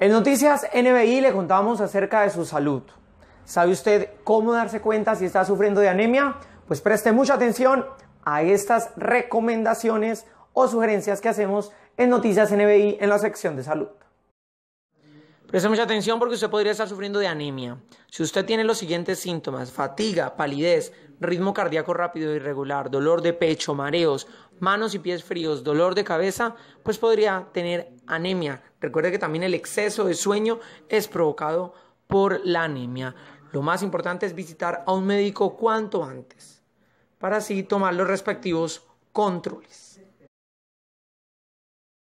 En Noticias NBI le contamos acerca de su salud. ¿Sabe usted cómo darse cuenta si está sufriendo de anemia? Pues preste mucha atención a estas recomendaciones o sugerencias que hacemos en Noticias NBI en la sección de salud. Preste mucha atención porque usted podría estar sufriendo de anemia. Si usted tiene los siguientes síntomas, fatiga, palidez, ritmo cardíaco rápido e irregular, dolor de pecho, mareos, manos y pies fríos, dolor de cabeza, pues podría tener anemia. Recuerde que también el exceso de sueño es provocado por la anemia. Lo más importante es visitar a un médico cuanto antes para así tomar los respectivos controles.